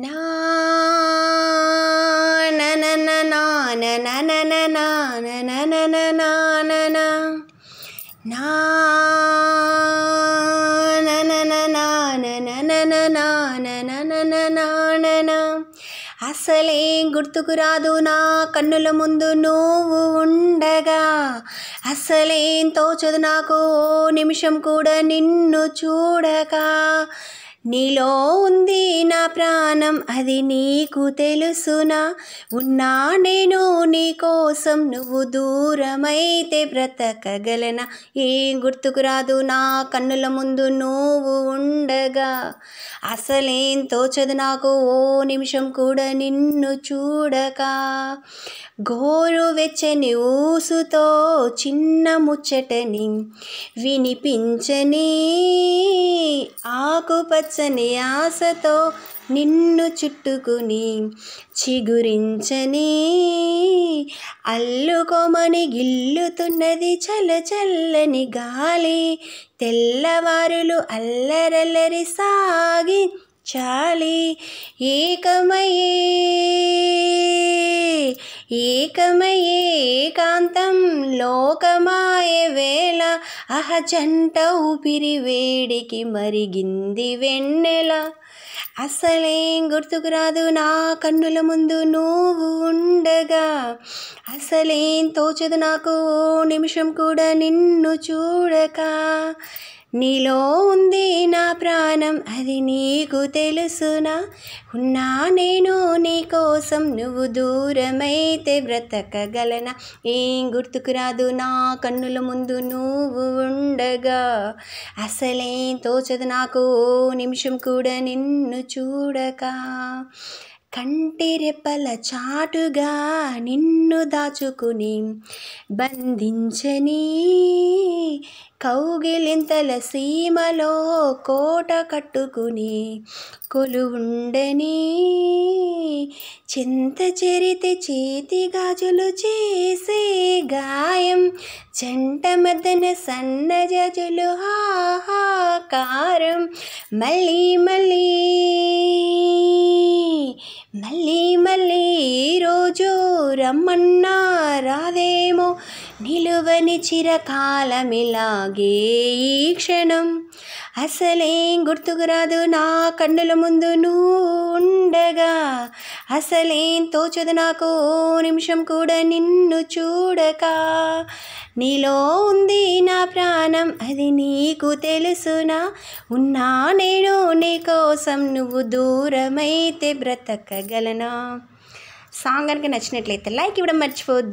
నా అసలే గుర్తుకు రాదు నా కన్నుల ముందు నువ్వు ఉండగా అసలేం తోచదు నాకు ఓ నిమిషం కూడా నిన్ను చూడగా నీలో ఉంది నా ప్రాణం అది నీకు తెలుసునా ఉన్నా నేను నీ కోసం నువ్వు దూరమైతే బ్రతకగలనా ఏం గుర్తుకు రాదు నా కన్నుల ముందు నువ్వు ఉండగా అసలేం తోచదు నాకు ఓ నిమిషం కూడా నిన్ను చూడక గోరు వెచ్చని ఊసుతో చిన్న ముచ్చటని వినిపించని ఆకుపచ్చ పచ్చని ఆశతో నిన్ను చుట్టుకుని చిగురించని అల్లుకోమని గిల్లుతున్నది చల్లచల్లని గాలి తెల్లవారులు అల్లరల్లరి సాగి చాలి ఏకమయ్యే ఏకమయేకాంతం లోకమాయ వేళ అహ చంట ఊపిరి వేడికి మరిగింది వెన్నెల అసలేం గుర్తుకు రాదు నా కన్నుల ముందు నువ్వు ఉండగా అసలేం తోచదు నాకు నిమిషం కూడా నిన్ను చూడక నీలో ఉంది నా ప్రాణం అది నీకు తెలుసునా ఉన్నా నేను నీకోసం నువ్వు దూరమైతే బ్రతకగలనా ఏం గుర్తుకురాదు నా కన్నుల ముందు నువ్వు ఉండగా అసలేం తోచదు నాకు నిమిషం కూడా నిన్ను చూడక కంటిరెప్పల చాటుగా నిన్ను దాచుకుని బంధించని కౌగిలింతల సీమలో కోట కట్టుకుని కొలువుండని చింత చెరితే చేతి గాజులు చేసే గాయం జంట మదన సన్నజజులు హాహాకారం మళ్ళీ మళ్ళీ మళ్ళీ మళ్ళీ ఈరోజు రమ్మన్నా రాదేమో నిలువని చిరకాలమిలాగే ఈ క్షణం అసలేం గుర్తుకు రాదు నా కన్నుల ముందు నువ్వు ఉండగా అసలేం తోచదు నాకు నిమిషం కూడా నిన్ను చూడక నీలో ఉంది నా ప్రాణం అది నీకు తెలుసునా ఉన్నా నేను నీ కోసం నువ్వు దూరమైతే బ్రతకగలనా సాంగ్ కనుక నచ్చినట్లయితే లైక్ ఇవ్వడం మర్చిపోవద్దు